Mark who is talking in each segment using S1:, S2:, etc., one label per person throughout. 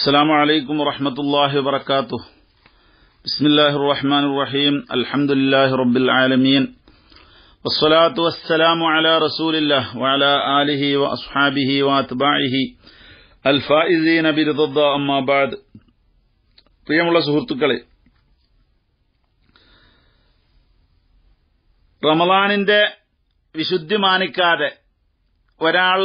S1: السلام عليكم ورحمة الله وبركاته بسم الله الرحمن الرحيم الحمد لله رب العالمين والصلاة والسلام على رسول الله وعلى آله وأصحابه وأتباعه الفائزين برضا أما بعد الله سهرتك لي സുഹൃത്തുക്കളെ റമലാനിന്റെ വിശുദ്ധി മാനിക്കാതെ ഒരാൾ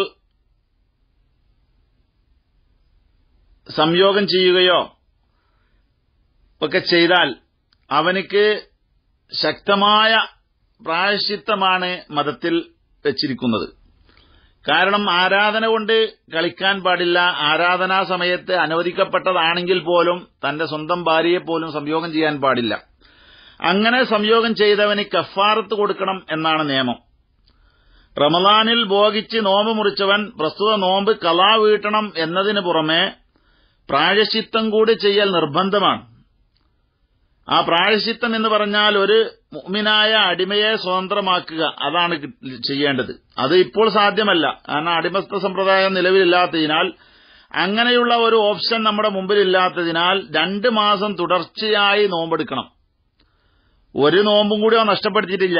S1: സംയോഗം ചെയ്യുകയോ ഒക്കെ ചെയ്താൽ അവനക്ക് ശക്തമായ പ്രായശ്ചിത്തമാണ് മതത്തിൽ വെച്ചിരിക്കുന്നത് കാരണം ആരാധന കൊണ്ട് കളിക്കാൻ പാടില്ല ആരാധനാ സമയത്ത് അനുവദിക്കപ്പെട്ടതാണെങ്കിൽ പോലും തന്റെ സ്വന്തം ഭാര്യയെ പോലും സംയോഗം ചെയ്യാൻ പാടില്ല അങ്ങനെ സംയോഗം ചെയ്തവന് കഫാറത്ത് കൊടുക്കണം എന്നാണ് നിയമം റമദാനിൽ ഭോഗിച്ച് നോമ്പ് മുറിച്ചവൻ പ്രസ്തുത നോമ്പ് കലാ വീട്ടണം എന്നതിന് പുറമെ പ്രായശിത്തം കൂടി ചെയ്യൽ നിർബന്ധമാണ് ആ പ്രായശിത്തം എന്ന് പറഞ്ഞാൽ ഒരു മുഅ്മിനായ അടിമയെ സ്വതന്ത്രമാക്കുക അതാണ് ചെയ്യേണ്ടത് അത് ഇപ്പോൾ സാധ്യമല്ല കാരണം അടിമസ്ഥ സമ്പ്രദായം നിലവിലില്ലാത്തതിനാൽ അങ്ങനെയുള്ള ഒരു ഓപ്ഷൻ നമ്മുടെ മുമ്പിലില്ലാത്തതിനാൽ രണ്ട് മാസം തുടർച്ചയായി നോമ്പെടുക്കണം ഒരു നോമ്പും കൂടി അവൻ നഷ്ടപ്പെടുത്തിയിട്ടില്ല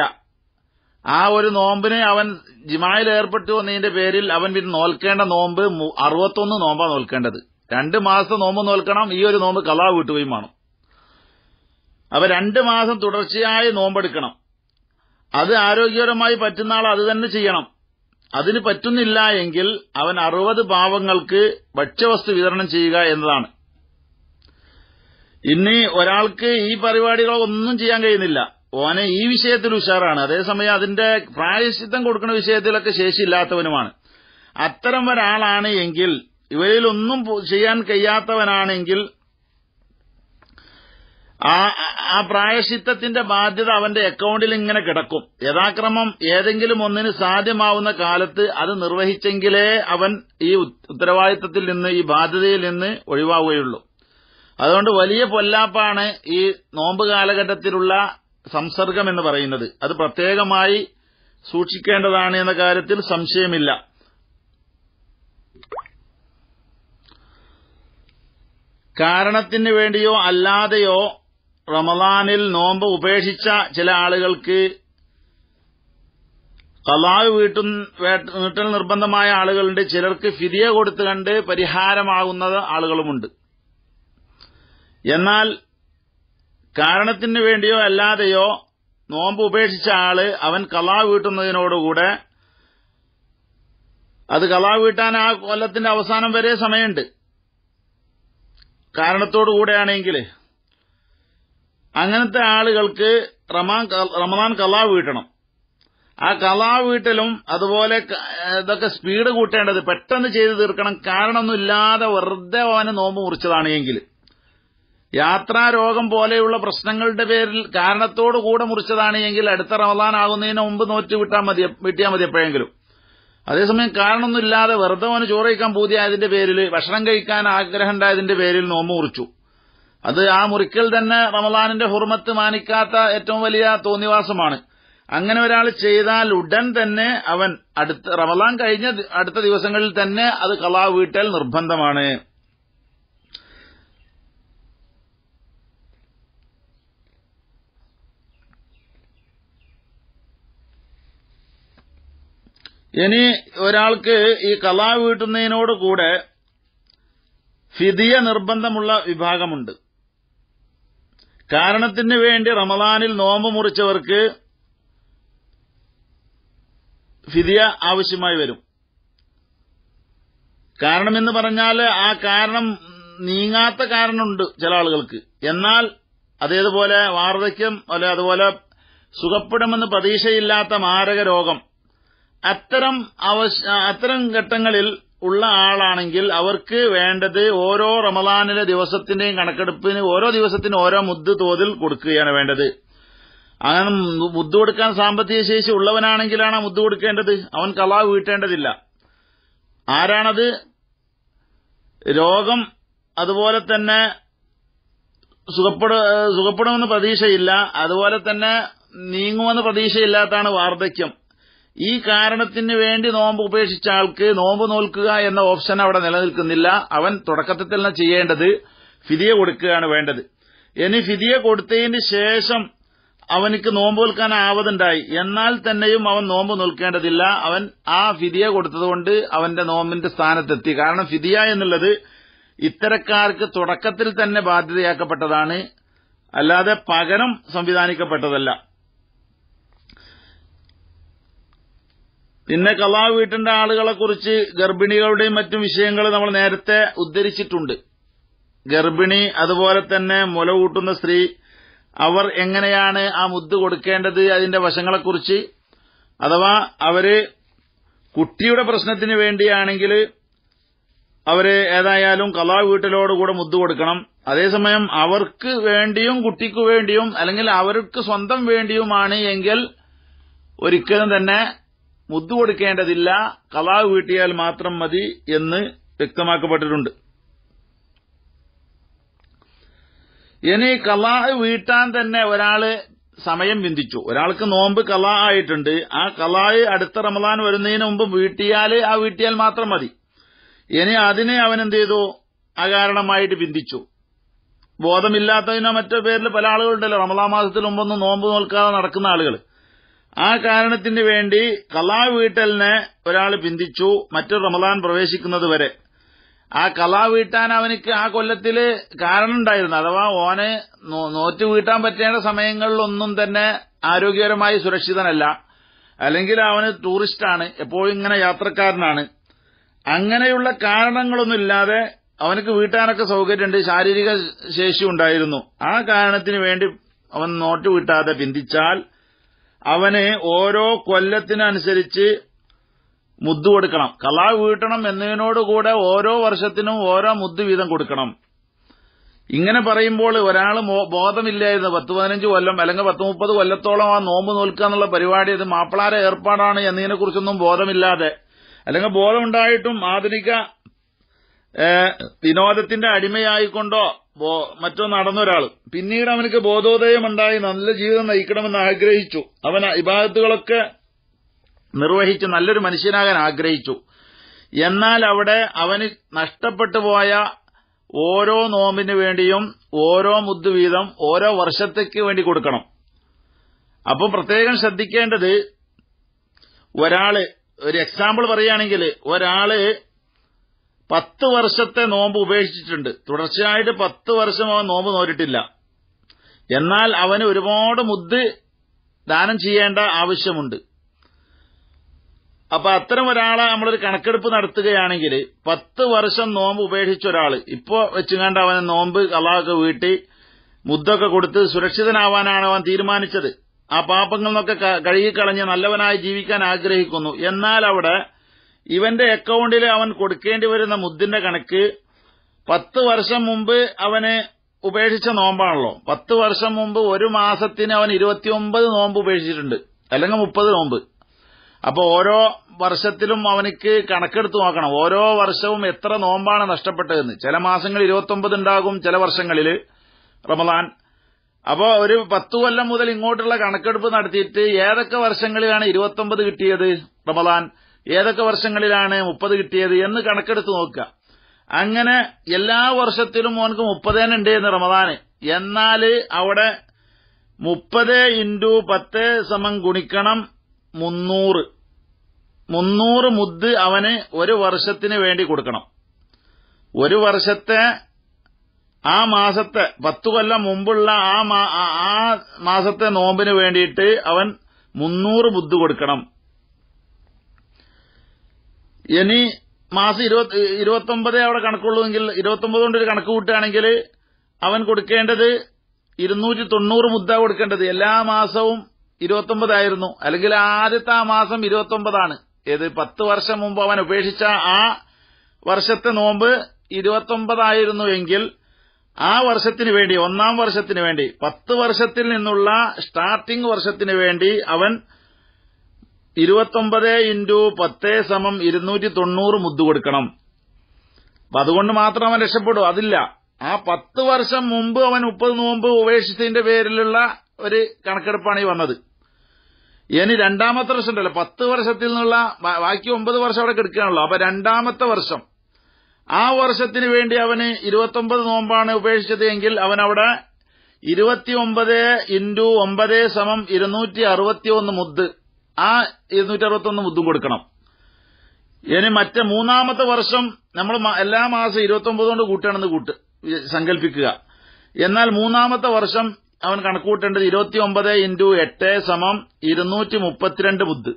S1: ആ ഒരു നോമ്പിനെ അവൻ ജിമായിൽ ഏർപ്പെട്ടു എന്നതിന്റെ പേരിൽ അവൻ പിന്നെ നോൽക്കേണ്ട നോമ്പ് അറുപത്തൊന്ന് നോമ്പാണ് നോൽക്കേണ്ടത് രണ്ട് മാസം നോമ്പ് നോൽക്കണം ഈ ഒരു നോമ്പ് കലാ വീട്ടുകയും വേണം അപ്പൊ രണ്ട് മാസം തുടർച്ചയായി നോമ്പെടുക്കണം അത് ആരോഗ്യപരമായി പറ്റുന്ന ആൾ അത് തന്നെ ചെയ്യണം അതിന് പറ്റുന്നില്ല എങ്കിൽ അവൻ അറുപത് പാവങ്ങൾക്ക് ഭക്ഷ്യവസ്തു വിതരണം ചെയ്യുക എന്നതാണ് ഇനി ഒരാൾക്ക് ഈ പരിപാടികളൊന്നും ചെയ്യാൻ കഴിയുന്നില്ല ഓനെ ഈ വിഷയത്തിൽ ഉഷാറാണ് അതേസമയം അതിന്റെ പ്രായശിദ്ധം കൊടുക്കുന്ന വിഷയത്തിലൊക്കെ ശേഷിയില്ലാത്തവനുമാണ് അത്തരം ഒരാളാണ് എങ്കിൽ ഇവയിലൊന്നും ചെയ്യാൻ കഴിയാത്തവനാണെങ്കിൽ ആ ആ പ്രായശിത്തത്തിന്റെ ബാധ്യത അവന്റെ അക്കൌണ്ടിൽ ഇങ്ങനെ കിടക്കും യഥാക്രമം ഏതെങ്കിലും ഒന്നിന് സാധ്യമാവുന്ന കാലത്ത് അത് നിർവഹിച്ചെങ്കിലേ അവൻ ഈ ഉത്തരവാദിത്തത്തിൽ നിന്ന് ഈ ബാധ്യതയിൽ നിന്ന് ഒഴിവാവുകയുള്ളൂ അതുകൊണ്ട് വലിയ പൊല്ലാപ്പാണ് ഈ നോമ്പ് കാലഘട്ടത്തിലുള്ള സംസർഗം എന്ന് പറയുന്നത് അത് പ്രത്യേകമായി സൂക്ഷിക്കേണ്ടതാണ് എന്ന കാര്യത്തിൽ സംശയമില്ല കാരണത്തിന് വേണ്ടിയോ അല്ലാതെയോ റമദാനിൽ നോമ്പ് ഉപേക്ഷിച്ച ചില ആളുകൾക്ക് കലാവ് വീട്ടു വീട്ടൽ നിർബന്ധമായ ആളുകളുണ്ട് ചിലർക്ക് ഫിരിയ കൊടുത്തു കണ്ട് പരിഹാരമാകുന്നത് ആളുകളുമുണ്ട് എന്നാൽ കാരണത്തിന് വേണ്ടിയോ അല്ലാതെയോ നോമ്പ് ഉപേക്ഷിച്ച ആള് അവൻ കലാവ് വീട്ടുന്നതിനോടുകൂടെ അത് കലാവ് വീട്ടാൻ ആ കൊല്ലത്തിന്റെ അവസാനം വരെ സമയമുണ്ട് കാരണത്തോടുകൂടെയാണെങ്കിൽ അങ്ങനത്തെ ആളുകൾക്ക് റമദാൻ കലാ വീട്ടണം ആ കലാ വീട്ടലും അതുപോലെ ഇതൊക്കെ സ്പീഡ് കൂട്ടേണ്ടത് പെട്ടെന്ന് ചെയ്തു തീർക്കണം കാരണമൊന്നുമില്ലാതെ വെറുതെ അവന് നോമ്പ് മുറിച്ചതാണ് എങ്കിൽ യാത്രാരോഗം പോലെയുള്ള പ്രശ്നങ്ങളുടെ പേരിൽ കാരണത്തോടു കൂടെ മുറിച്ചതാണ് എങ്കിൽ അടുത്ത റമദാൻ ആകുന്നതിന് മുമ്പ് നോറ്റ് വിട്ടാൽ മതി വിട്ടിയാൽ മതി എപ്പോഴെങ്കിലും അതേസമയം കാരണമൊന്നുമില്ലാതെ വെറുതെ അവന് ചോറ് കഴിക്കാൻ പൂതിയായതിന്റെ പേരിൽ ഭക്ഷണം കഴിക്കാൻ ആഗ്രഹം ഉണ്ടായതിന്റെ പേരിൽ നോമ്പ് മുറിച്ചു അത് ആ മുറിക്കൽ തന്നെ റമദാനിന്റെ ഹുർമത്ത് മാനിക്കാത്ത ഏറ്റവും വലിയ തോന്നിവാസമാണ് അങ്ങനെ ഒരാൾ ചെയ്താൽ ഉടൻ തന്നെ അവൻ അടുത്ത റമദാൻ കഴിഞ്ഞ അടുത്ത ദിവസങ്ങളിൽ തന്നെ അത് കലാ വീട്ടൽ നിർബന്ധമാണ് ഇനി ഒരാൾക്ക് ഈ കലാ വീട്ടുന്നതിനോടുകൂടെ ഫിദിയ നിർബന്ധമുള്ള വിഭാഗമുണ്ട് കാരണത്തിന് വേണ്ടി റമദാനിൽ നോമ്പ് മുറിച്ചവർക്ക് ഫിദിയ ആവശ്യമായി വരും കാരണം എന്ന് പറഞ്ഞാൽ ആ കാരണം നീങ്ങാത്ത കാരണമുണ്ട് ചില ആളുകൾക്ക് എന്നാൽ അതേതുപോലെ വാർദ്ധക്യം അല്ലെ അതുപോലെ സുഖപ്പെടുമെന്ന് പ്രതീക്ഷയില്ലാത്ത മാരക രോഗം അത്തരം അത്തരം ഘട്ടങ്ങളിൽ ഉള്ള ആളാണെങ്കിൽ അവർക്ക് വേണ്ടത് ഓരോ റമദാനിലെ ദിവസത്തിന്റെയും കണക്കെടുപ്പിന് ഓരോ ദിവസത്തിന് ഓരോ മുദ്ദ് തോതിൽ കൊടുക്കുകയാണ് വേണ്ടത് അങ്ങനെ മുദ്ദ് കൊടുക്കാൻ സാമ്പത്തിക ശേഷി ഉള്ളവനാണെങ്കിലാണ് മുദ്ദ് കൊടുക്കേണ്ടത് അവൻ കലാ വീട്ടേണ്ടതില്ല ആരാണത് രോഗം അതുപോലെ തന്നെ സുഖപ്പെട സുഖപ്പെടുമെന്ന് പ്രതീക്ഷയില്ല അതുപോലെ തന്നെ നീങ്ങുമെന്ന് പ്രതീക്ഷയില്ലാത്താണ് വാർദ്ധക്യം ഈ കാരണത്തിന് വേണ്ടി നോമ്പ് ഉപേക്ഷിച്ച ആൾക്ക് നോമ്പ് നോൽക്കുക എന്ന ഓപ്ഷൻ അവിടെ നിലനിൽക്കുന്നില്ല അവൻ തുടക്കത്തിൽ തന്നെ ചെയ്യേണ്ടത് ഫിതിയെ കൊടുക്കുകയാണ് വേണ്ടത് ഇനി ഫിതിയെ കൊടുത്തതിന് ശേഷം അവനിക്ക് നോമ്പ് ആവതുണ്ടായി എന്നാൽ തന്നെയും അവൻ നോമ്പ് നോൽക്കേണ്ടതില്ല അവൻ ആ ഫിതിയ കൊടുത്തതുകൊണ്ട് അവന്റെ നോമ്പിന്റെ സ്ഥാനത്തെത്തി കാരണം ഫിതിയ എന്നുള്ളത് ഇത്തരക്കാർക്ക് തുടക്കത്തിൽ തന്നെ ബാധ്യതയാക്കപ്പെട്ടതാണ് അല്ലാതെ പകരം സംവിധാനിക്കപ്പെട്ടതല്ല പിന്നെ കലാവ് വീട്ടിന്റെ ആളുകളെ കുറിച്ച് ഗർഭിണികളുടെയും മറ്റും വിഷയങ്ങൾ നമ്മൾ നേരത്തെ ഉദ്ധരിച്ചിട്ടുണ്ട് ഗർഭിണി അതുപോലെ തന്നെ മുല കൂട്ടുന്ന സ്ത്രീ അവർ എങ്ങനെയാണ് ആ മുദ്ദ് കൊടുക്കേണ്ടത് അതിന്റെ വശങ്ങളെക്കുറിച്ച് അഥവാ അവര് കുട്ടിയുടെ പ്രശ്നത്തിന് വേണ്ടിയാണെങ്കിൽ അവര് ഏതായാലും കലാ വീട്ടിലോടുകൂടെ മുദ്ദ് കൊടുക്കണം അതേസമയം അവർക്ക് വേണ്ടിയും കുട്ടിക്കു വേണ്ടിയും അല്ലെങ്കിൽ അവർക്ക് സ്വന്തം വേണ്ടിയുമാണ് എങ്കിൽ ഒരിക്കലും തന്നെ മുദ്ദു കൊടുക്കേണ്ടതില്ല കലാവ് വീട്ടിയാൽ മാത്രം മതി എന്ന് വ്യക്തമാക്കപ്പെട്ടിട്ടുണ്ട് ഇനി കലാഹ് വീട്ടാൻ തന്നെ ഒരാള് സമയം വിന്ദിച്ചു ഒരാൾക്ക് നോമ്പ് കലാ ആയിട്ടുണ്ട് ആ കലാഹ് അടുത്ത റമദാൻ വരുന്നതിന് മുമ്പ് വീട്ടിയാല് ആ വീട്ടിയാൽ മാത്രം മതി ഇനി അതിനെ അവൻ എന്ത് ചെയ്തു അകാരണമായിട്ട് വിന്ദിച്ചു ബോധമില്ലാത്തതിനോ മറ്റോ പേരിൽ പല ആളുകളുണ്ടല്ലോ റമദാ മാസത്തിൽ മുമ്പൊന്നും നോമ്പ് നോൽക്കാതെ നടക്കുന്ന ആളുകൾ ആ കാരണത്തിന് വേണ്ടി കലാ വീട്ടലിനെ ഒരാൾ പിന്തിച്ചു മറ്റൊരു റമദാൻ പ്രവേശിക്കുന്നത് വരെ ആ കലാ വീട്ടാൻ അവനിക്ക് ആ കാരണം കാരണമുണ്ടായിരുന്നു അഥവാ ഓനെ നോറ്റ് വീട്ടാൻ പറ്റേണ്ട സമയങ്ങളിലൊന്നും തന്നെ ആരോഗ്യപരമായി സുരക്ഷിതനല്ല അല്ലെങ്കിൽ അവന് ടൂറിസ്റ്റാണ് എപ്പോഴും ഇങ്ങനെ യാത്രക്കാരനാണ് അങ്ങനെയുള്ള കാരണങ്ങളൊന്നുമില്ലാതെ അവനക്ക് വീട്ടാനൊക്കെ സൗകര്യമുണ്ട് ശാരീരിക ശേഷി ഉണ്ടായിരുന്നു ആ കാരണത്തിന് വേണ്ടി അവൻ നോട്ട് വീട്ടാതെ പിന്തിച്ചാൽ അവന് ഓരോ കൊല്ലത്തിനനുസരിച്ച് മുദ്ദു കൊടുക്കണം കലാ വീട്ടണം എന്നതിനോടുകൂടെ ഓരോ വർഷത്തിനും ഓരോ മുദ്ദു വീതം കൊടുക്കണം ഇങ്ങനെ പറയുമ്പോൾ ഒരാൾ ബോധമില്ലായിരുന്നു പത്ത് പതിനഞ്ച് കൊല്ലം അല്ലെങ്കിൽ പത്ത് മുപ്പത് കൊല്ലത്തോളം ആ നോമ്പ് നോൽക്കുക എന്നുള്ള പരിപാടി ഇത് മാപ്പിളാരെ ഏർപ്പാടാണ് എന്നതിനെക്കുറിച്ചൊന്നും ബോധമില്ലാതെ അല്ലെങ്കിൽ ബോധമുണ്ടായിട്ടും ആധുനിക വിനോദത്തിന്റെ അടിമയായിക്കൊണ്ടോ മറ്റോ നടന്ന ഒരാൾ പിന്നീട് അവനക്ക് ഉണ്ടായി നല്ല ജീവിതം നയിക്കണമെന്ന് ആഗ്രഹിച്ചു അവൻ ഇബാദത്തുകളൊക്കെ നിർവഹിച്ച് നല്ലൊരു മനുഷ്യനാകാൻ ആഗ്രഹിച്ചു എന്നാൽ അവിടെ അവന് നഷ്ടപ്പെട്ടു പോയ ഓരോ നോമ്പിന് വേണ്ടിയും ഓരോ മുദ്ദു വീതം ഓരോ വർഷത്തേക്ക് വേണ്ടി കൊടുക്കണം അപ്പോൾ പ്രത്യേകം ശ്രദ്ധിക്കേണ്ടത് ഒരാള് ഒരു എക്സാമ്പിൾ പറയുകയാണെങ്കിൽ ഒരാള് പത്ത് വർഷത്തെ നോമ്പ് ഉപേക്ഷിച്ചിട്ടുണ്ട് തുടർച്ചയായിട്ട് പത്ത് വർഷം അവൻ നോമ്പ് നോരിട്ടില്ല എന്നാൽ അവന് ഒരുപാട് മുദ് ദാനം ചെയ്യേണ്ട ആവശ്യമുണ്ട് അപ്പൊ അത്തരം ഒരാളെ നമ്മളൊരു കണക്കെടുപ്പ് നടത്തുകയാണെങ്കിൽ പത്ത് വർഷം നോമ്പ് ഉപേക്ഷിച്ച ഒരാൾ ഇപ്പോ വെച്ചുകൊണ്ട് അവൻ നോമ്പ് കലാക്കെ വീട്ടി മുദ്ദൊക്കെ കൊടുത്ത് സുരക്ഷിതനാവാനാണ് അവൻ തീരുമാനിച്ചത് ആ പാപങ്ങളിൽ നിന്നൊക്കെ കഴുകിക്കളഞ്ഞ് നല്ലവനായി ജീവിക്കാൻ ആഗ്രഹിക്കുന്നു എന്നാൽ അവിടെ ഇവന്റെ അക്കൌണ്ടിൽ അവൻ കൊടുക്കേണ്ടി വരുന്ന മുദ്ദിന്റെ കണക്ക് പത്ത് വർഷം മുമ്പ് അവന് ഉപേക്ഷിച്ച നോമ്പാണല്ലോ പത്ത് വർഷം മുമ്പ് ഒരു മാസത്തിന് അവൻ ഇരുപത്തിയൊമ്പത് നോമ്പ് ഉപേക്ഷിച്ചിട്ടുണ്ട് അല്ലെങ്കിൽ മുപ്പത് നോമ്പ് അപ്പൊ ഓരോ വർഷത്തിലും അവനിക്ക് കണക്കെടുത്ത് നോക്കണം ഓരോ വർഷവും എത്ര നോമ്പാണ് നഷ്ടപ്പെട്ടതെന്ന് ചില മാസങ്ങൾ ഇരുപത്തൊമ്പത് ഉണ്ടാകും ചില വർഷങ്ങളിൽ റമദാൻ അപ്പോ ഒരു പത്ത് കൊല്ലം മുതൽ ഇങ്ങോട്ടുള്ള കണക്കെടുപ്പ് നടത്തിയിട്ട് ഏതൊക്കെ വർഷങ്ങളിലാണ് ഇരുപത്തൊമ്പത് കിട്ടിയത് റമദാൻ ഏതൊക്കെ വർഷങ്ങളിലാണ് മുപ്പത് കിട്ടിയത് എന്ന് കണക്കെടുത്ത് നോക്കുക അങ്ങനെ എല്ലാ വർഷത്തിലും ഓനക്ക് ഉണ്ട് എന്ന് റമദാന് എന്നാൽ അവിടെ മുപ്പത് ഇൻറ്റു പത്ത് സമം ഗുണിക്കണം മുന്നൂറ് മുന്നൂറ് മുദ് അവന് ഒരു വർഷത്തിന് വേണ്ടി കൊടുക്കണം ഒരു വർഷത്തെ ആ മാസത്തെ പത്തു കൊല്ലം മുമ്പുള്ള ആ മാസത്തെ നോമ്പിന് വേണ്ടിയിട്ട് അവൻ മുന്നൂറ് ബുദ്ധ് കൊടുക്കണം ഇനി മാസം ഇരുപത്തി ഇരുപത്തൊമ്പതേ അവിടെ കണക്കുള്ളൂവെങ്കിൽ ഇരുപത്തൊമ്പത് കൊണ്ട് ഒരു കണക്ക് കൂട്ടുകയാണെങ്കിൽ അവൻ കൊടുക്കേണ്ടത് ഇരുന്നൂറ്റി തൊണ്ണൂറ് മുദ്ര കൊടുക്കേണ്ടത് എല്ലാ മാസവും ഇരുപത്തൊമ്പതായിരുന്നു അല്ലെങ്കിൽ ആദ്യത്തെ ആ മാസം ഇരുപത്തൊമ്പതാണ് ഏത് പത്ത് വർഷം മുമ്പ് അവൻ ഉപേക്ഷിച്ച ആ വർഷത്തെ നോമ്പ് ഇരുപത്തൊമ്പതായിരുന്നു എങ്കിൽ ആ വർഷത്തിന് വേണ്ടി ഒന്നാം വർഷത്തിന് വേണ്ടി പത്ത് വർഷത്തിൽ നിന്നുള്ള സ്റ്റാർട്ടിംഗ് വർഷത്തിന് വേണ്ടി അവൻ ഇരുപത്തൊമ്പത് ഇൻറ്റു പത്ത് സമം ഇരുന്നൂറ്റി തൊണ്ണൂറ് മുദ്ദു കൊടുക്കണം അപ്പൊ അതുകൊണ്ട് മാത്രം അവൻ രക്ഷപ്പെടും അതില്ല ആ പത്ത് വർഷം മുമ്പ് അവൻ മുപ്പത് നോമ്പ് ഉപേക്ഷിച്ചതിന്റെ പേരിലുള്ള ഒരു കണക്കെടുപ്പാണ് ഈ വന്നത് ഇനി രണ്ടാമത്തെ വർഷം ഉണ്ടല്ലോ പത്ത് വർഷത്തിൽ നിന്നുള്ള ബാക്കി ഒമ്പത് വർഷം അവിടെ കിടക്കുകയാണല്ലോ അപ്പൊ രണ്ടാമത്തെ വർഷം ആ വർഷത്തിന് വേണ്ടി അവന് ഇരുപത്തൊമ്പത് നോമ്പാണ് ഉപേക്ഷിച്ചത് എങ്കിൽ അവൻ അവിടെ ഇരുപത്തിയൊമ്പത് ഇൻറ്റു ഒമ്പത് സമം ഇരുന്നൂറ്റി അറുപത്തിയൊന്ന് മുദ്ദ് ആ ഇരുന്നൂറ്റി അറുപത്തൊന്ന് മുദ്ദും കൊടുക്കണം ഇനി മറ്റേ മൂന്നാമത്തെ വർഷം നമ്മൾ എല്ലാ മാസം ഇരുപത്തൊമ്പത് കൊണ്ട് കൂട്ടണമെന്ന് കൂട്ട് സങ്കല്പിക്കുക എന്നാൽ മൂന്നാമത്തെ വർഷം അവൻ കണക്കുകൂട്ടേണ്ടത് ഇരുപത്തിയൊമ്പത് ഇൻറ്റു എട്ട് സമം ഇരുന്നൂറ്റി മുപ്പത്തിരണ്ട് മുദ്ദ്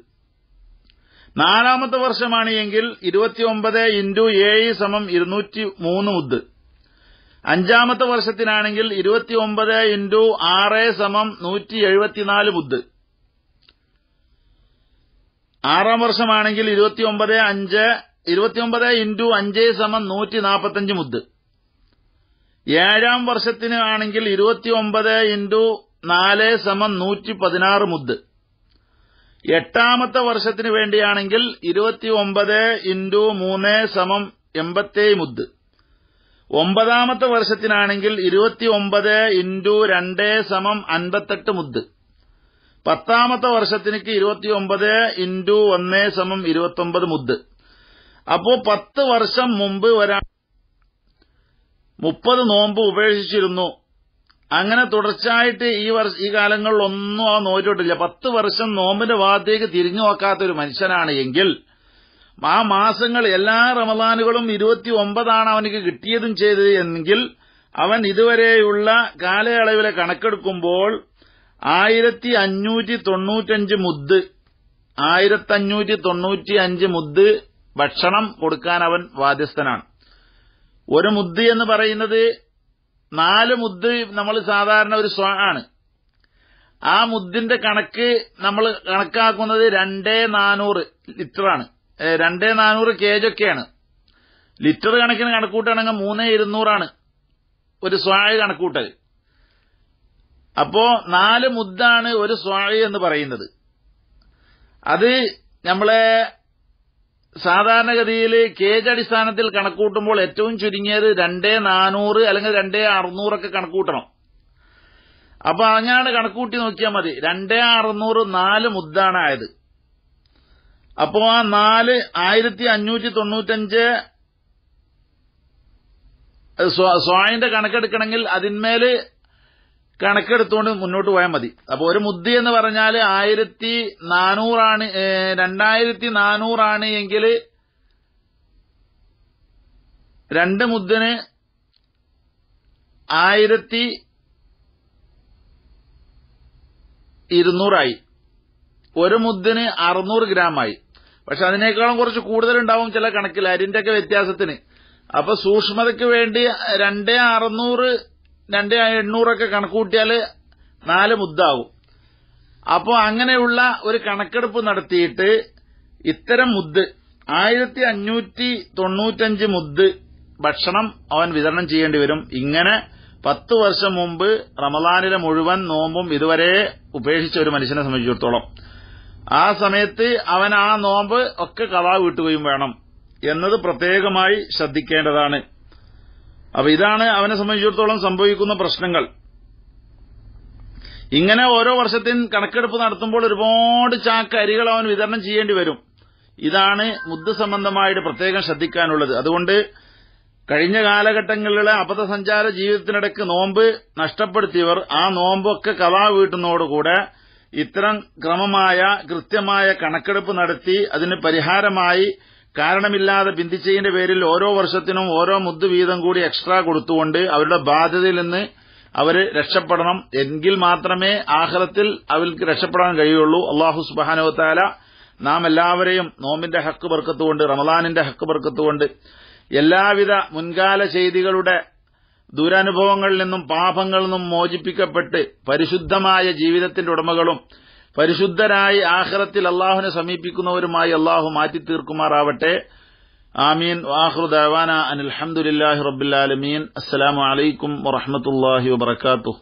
S1: നാലാമത്തെ വർഷമാണ് എങ്കിൽ ഇരുപത്തിയൊമ്പത് ഇൻറ്റു ഏഴ് സമം ഇരുന്നൂറ്റി മൂന്ന് മുദ്ദ് അഞ്ചാമത്തെ വർഷത്തിനാണെങ്കിൽ ഇരുപത്തിയൊമ്പത് ഇൻറ്റു ആറ് സമം നൂറ്റി എഴുപത്തിനാല് മുദ്ദ് ആറാം വർഷമാണെങ്കിൽ ഇരുപത്തിയൊമ്പത് അഞ്ച് ഇരുപത്തിയൊമ്പത് ഇൻറ്റു അഞ്ച് സമം നൂറ്റി നാൽപ്പത്തഞ്ച് മുദ് ഏഴാം വർഷത്തിന് ആണെങ്കിൽ ഇരുപത്തിയൊമ്പത് ഇൻറ്റു നാല് സമം നൂറ്റി പതിനാറ് മുദ് എട്ടാമത്തെ വർഷത്തിന് വേണ്ടിയാണെങ്കിൽ ഇരുപത്തിയൊമ്പത് ഇൻറ്റു മൂന്ന് സമം എൺപത്തേ മുദ് ഒമ്പതാമത്തെ വർഷത്തിനാണെങ്കിൽ ഇരുപത്തിയൊമ്പത് ഇൻറ്റു രണ്ട് സമം അൻപത്തെട്ട് മുദ്ദ് പത്താമത്തെ വർഷത്തിനേക്ക് ഇരുപത്തി ഒമ്പത് ഇൻറ്റു ഒന്ന് സമം ഇരുപത്തൊമ്പത് മുദ് അപ്പോ പത്ത് വർഷം മുമ്പ് വരാൻ മുപ്പത് നോമ്പ് ഉപേക്ഷിച്ചിരുന്നു അങ്ങനെ തുടർച്ചയായിട്ട് ഈ വർഷ ഈ കാലങ്ങളിൽ ഒന്നും ആ നോറ്റിട്ടില്ല പത്ത് വർഷം നോമ്പിന്റെ ഭാഗത്തേക്ക് തിരിഞ്ഞു നോക്കാത്ത ഒരു മനുഷ്യനാണ് എങ്കിൽ ആ മാസങ്ങൾ എല്ലാ റമദാനുകളും ഇരുപത്തി ഒമ്പതാണ് അവനക്ക് കിട്ടിയതും ചെയ്തത് എങ്കിൽ അവൻ ഇതുവരെയുള്ള കാലയളവിലെ കണക്കെടുക്കുമ്പോൾ ആയിരത്തി അഞ്ഞൂറ്റി തൊണ്ണൂറ്റഞ്ച് മുദ് ആയിരത്തഞ്ഞൂറ്റി തൊണ്ണൂറ്റി അഞ്ച് മുദ് ഭക്ഷണം കൊടുക്കാൻ അവൻ വാദ്യസ്ഥനാണ് ഒരു മുദ് എന്ന് പറയുന്നത് നാല് മുദ് നമ്മൾ സാധാരണ ഒരു സ്വ ആണ് ആ മുദ്ദിന്റെ കണക്ക് നമ്മൾ കണക്കാക്കുന്നത് രണ്ടേ നാനൂറ് ലിറ്ററാണ് രണ്ടേ നാനൂറ് കേജൊക്കെയാണ് ലിറ്റർ കണക്കിന് കണക്കൂട്ടാണെങ്കിൽ മൂന്നേ ഇരുന്നൂറാണ് ഒരു സ്വായ കണക്കൂട്ടത് അപ്പോ നാല് മുദ്ദാണ് ഒരു സ്വാഴി എന്ന് പറയുന്നത് അത് നമ്മളെ സാധാരണഗതിയിൽ കേജ് അടിസ്ഥാനത്തിൽ കണക്കൂട്ടുമ്പോൾ ഏറ്റവും ചുരുങ്ങിയത് രണ്ടേ നാനൂറ് അല്ലെങ്കിൽ രണ്ടേ അറുന്നൂറൊക്കെ കണക്കൂട്ടണം അപ്പൊ അങ്ങനെയാണ് കണക്കൂട്ടി നോക്കിയാൽ മതി രണ്ടേ അറുന്നൂറ് നാല് മുദ്ദാണ് ആയത് അപ്പോ ആ നാല് ആയിരത്തി അഞ്ഞൂറ്റി തൊണ്ണൂറ്റഞ്ച് സ്വായിന്റെ കണക്കെടുക്കണമെങ്കിൽ അതിന്മേല് കണക്കെടുത്തുകൊണ്ട് മുന്നോട്ട് പോയാൽ മതി അപ്പോൾ ഒരു മുദ്ദി എന്ന് പറഞ്ഞാൽ ആയിരത്തി നാനൂറാണ് രണ്ടായിരത്തി നാനൂറാണ് എങ്കിൽ രണ്ട് മുദ്ദന് ആയിരത്തി ഇരുന്നൂറായി ഒരു മുദ്ദന് അറുന്നൂറ് ഗ്രാമായി പക്ഷെ അതിനേക്കാളും കുറച്ച് കൂടുതലുണ്ടാവും ചില കണക്കിൽ അരിന്റെ ഒക്കെ വ്യത്യാസത്തിന് അപ്പൊ സൂക്ഷ്മതയ്ക്ക് വേണ്ടി രണ്ടേ അറുന്നൂറ് രണ്ട് എണ്ണൂറൊക്കെ കണക്കൂട്ടിയാൽ നാല് മുദ്ദാവും അപ്പോൾ അങ്ങനെയുള്ള ഒരു കണക്കെടുപ്പ് നടത്തിയിട്ട് ഇത്തരം മുദ്ദ് ആയിരത്തി അഞ്ഞൂറ്റി തൊണ്ണൂറ്റഞ്ച് മുദ്ദ് ഭക്ഷണം അവൻ വിതരണം ചെയ്യേണ്ടി വരും ഇങ്ങനെ പത്ത് വർഷം മുമ്പ് റമദാനിലെ മുഴുവൻ നോമ്പും ഇതുവരെ ഉപേക്ഷിച്ച ഒരു മനുഷ്യനെ സംബന്ധിച്ചിടത്തോളം ആ സമയത്ത് അവൻ ആ നോമ്പ് ഒക്കെ കഥാ വീട്ടുകയും വേണം എന്നത് പ്രത്യേകമായി ശ്രദ്ധിക്കേണ്ടതാണ് അപ്പൊ ഇതാണ് അവനെ സംബന്ധിച്ചിടത്തോളം സംഭവിക്കുന്ന പ്രശ്നങ്ങൾ ഇങ്ങനെ ഓരോ വർഷത്തെയും കണക്കെടുപ്പ് നടത്തുമ്പോൾ ഒരുപാട് ചാക്ക് അരികൾ അവൻ വിതരണം ചെയ്യേണ്ടി വരും ഇതാണ് മുദ്ദ സംബന്ധമായിട്ട് പ്രത്യേകം ശ്രദ്ധിക്കാനുള്ളത് അതുകൊണ്ട് കഴിഞ്ഞ കാലഘട്ടങ്ങളിലെ അബദ്ധസഞ്ചാര ജീവിതത്തിനിടയ്ക്ക് നോമ്പ് നഷ്ടപ്പെടുത്തിയവർ ആ നോമ്പൊക്കെ കഥാ വീട്ടുന്നതോടുകൂടെ ഇത്തരം ക്രമമായ കൃത്യമായ കണക്കെടുപ്പ് നടത്തി അതിന് പരിഹാരമായി കാരണമില്ലാതെ പിന്തിച്ചതിന്റെ പേരിൽ ഓരോ വർഷത്തിനും ഓരോ മുദ്ദു വീതം കൂടി എക്സ്ട്രാ കൊടുത്തുകൊണ്ട് അവരുടെ ബാധ്യതയിൽ നിന്ന് അവർ രക്ഷപ്പെടണം എങ്കിൽ മാത്രമേ ആഹ്ലത്തിൽ അവർക്ക് രക്ഷപ്പെടാൻ കഴിയുള്ളൂ അള്ളാഹു സുബാനോത്താല നാം എല്ലാവരെയും നോമിന്റെ ഹക്ക് പെറുക്കത്തുകൊണ്ട് റമദാനിന്റെ ഹക്ക് പെറുക്കത്തുകൊണ്ട് എല്ലാവിധ മുൻകാല ചെയ്തികളുടെ ദുരനുഭവങ്ങളിൽ നിന്നും പാപങ്ങളിൽ നിന്നും മോചിപ്പിക്കപ്പെട്ട് പരിശുദ്ധമായ ജീവിതത്തിന്റെ ഉടമകളും പരിശുദ്ധരായി ആഹ്റത്തിൽ അള്ളാഹുവിനെ സമീപിക്കുന്നവരുമായി അള്ളാഹു മാറ്റിത്തീർക്കുമാറാവട്ടെ ആമീൻ വാഹ്റു ദവാന അനിൽഹമുല്ലാഹി റബുല്ലാലമീൻ അസ്സലാമലൈക്കും വറഹമത്തല്ലാഹി വബർക്കാത്തു